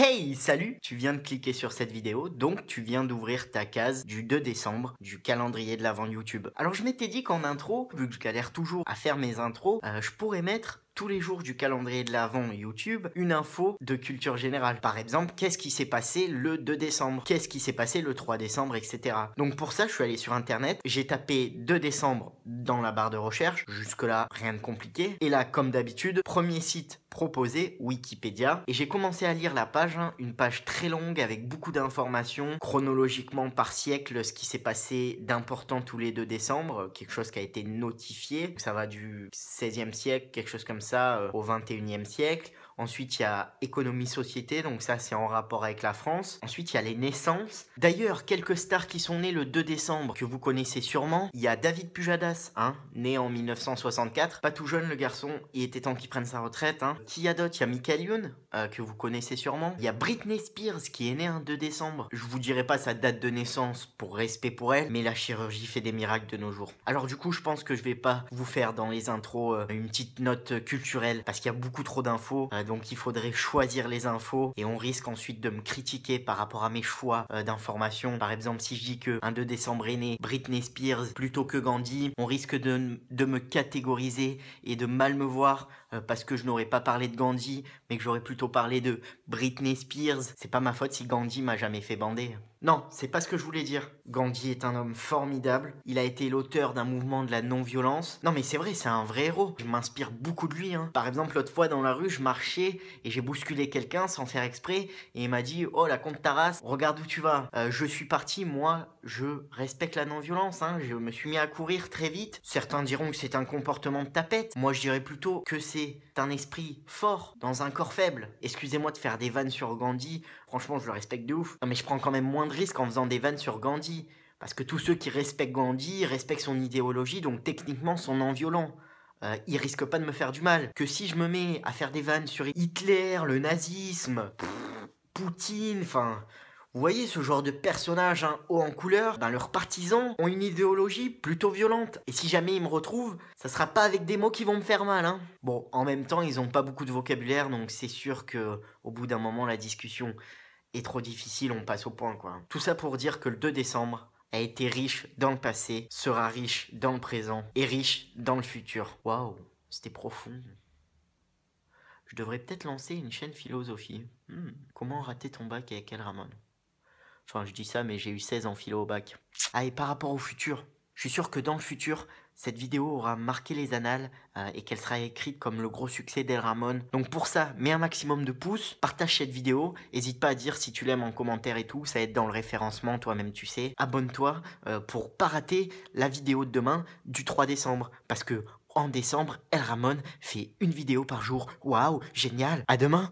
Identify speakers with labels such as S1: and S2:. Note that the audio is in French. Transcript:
S1: Hey, salut Tu viens de cliquer sur cette vidéo, donc tu viens d'ouvrir ta case du 2 décembre du calendrier de l'avant YouTube. Alors je m'étais dit qu'en intro, vu que je galère toujours à faire mes intros, euh, je pourrais mettre tous les jours du calendrier de l'Avent YouTube une info de culture générale. Par exemple, qu'est-ce qui s'est passé le 2 décembre Qu'est-ce qui s'est passé le 3 décembre, etc. Donc pour ça, je suis allé sur Internet, j'ai tapé 2 décembre dans la barre de recherche. Jusque-là, rien de compliqué. Et là, comme d'habitude, premier site proposé, Wikipédia. Et j'ai commencé à lire la page, hein, une page très longue avec beaucoup d'informations, chronologiquement par siècle, ce qui s'est passé d'important tous les 2 décembre, quelque chose qui a été notifié. Ça va du 16e siècle, quelque chose comme ça ça euh, au 21e siècle. Ensuite, il y a économie-société, donc ça c'est en rapport avec la France. Ensuite, il y a les naissances. D'ailleurs, quelques stars qui sont nées le 2 décembre, que vous connaissez sûrement. Il y a David Pujadas, hein, né en 1964. Pas tout jeune le garçon, il était temps qu'il prenne sa retraite. Hein. Qui y a d'autres Il y a Michael Youn, euh, que vous connaissez sûrement. Il y a Britney Spears, qui est née un 2 décembre. Je vous dirai pas sa date de naissance pour respect pour elle, mais la chirurgie fait des miracles de nos jours. Alors du coup, je pense que je vais pas vous faire dans les intros euh, une petite note culturelle, parce qu'il y a beaucoup trop d'infos. Euh, donc il faudrait choisir les infos et on risque ensuite de me critiquer par rapport à mes choix d'information. Euh, d'informations. Par exemple, si je dis que un 2 décembre est né Britney Spears plutôt que Gandhi, on risque de, me catégoriser et de mal me voir euh, parce que je n'aurais pas parlé de Gandhi, mais que j'aurais plutôt parlé de Britney Spears. C'est pas ma faute si Gandhi m'a jamais fait bander. Non, c'est pas ce que je voulais dire. Gandhi est un homme formidable. Il a été l'auteur d'un mouvement de la non-violence. Non mais c'est vrai, c'est un vrai héros. Je m'inspire beaucoup de lui. Hein. Par exemple, l'autre fois dans la rue, je marchais et j'ai bousculé quelqu'un sans faire exprès et il m'a dit oh la compte ta race, regarde où tu vas. Euh, je suis parti, moi je respecte la non-violence, hein. je me suis mis à courir très vite. Certains diront que c'est un comportement de tapette, moi je dirais plutôt que c'est un esprit fort dans un corps faible. Excusez-moi de faire des vannes sur Gandhi, franchement je le respecte de ouf. Non mais je prends quand même moins de risques en faisant des vannes sur Gandhi. Parce que tous ceux qui respectent Gandhi respectent son idéologie, donc techniquement sont non-violents ils euh, il risque pas de me faire du mal. Que si je me mets à faire des vannes sur Hitler, le nazisme, Poutine, enfin... Vous voyez ce genre de personnages hein, hauts haut en couleur, ben leurs partisans ont une idéologie plutôt violente. Et si jamais ils me retrouvent, ça sera pas avec des mots qui vont me faire mal. Hein. Bon, en même temps, ils ont pas beaucoup de vocabulaire, donc c'est sûr que au bout d'un moment, la discussion est trop difficile, on passe au point quoi. Tout ça pour dire que le 2 décembre, a été riche dans le passé, sera riche dans le présent et riche dans le futur. Waouh, c'était profond. Je devrais peut-être lancer une chaîne philosophie. Hmm, comment rater ton bac avec El Ramon Enfin, je dis ça, mais j'ai eu 16 en philo au bac. Ah, et par rapport au futur, je suis sûr que dans le futur, cette vidéo aura marqué les annales euh, et qu'elle sera écrite comme le gros succès d'El Ramon. Donc pour ça, mets un maximum de pouces, partage cette vidéo, n'hésite pas à dire si tu l'aimes en commentaire et tout, ça aide dans le référencement, toi-même tu sais. Abonne-toi pour euh, pour pas rater la vidéo de demain du 3 décembre, parce que en décembre, El Ramon fait une vidéo par jour. Waouh, génial, à demain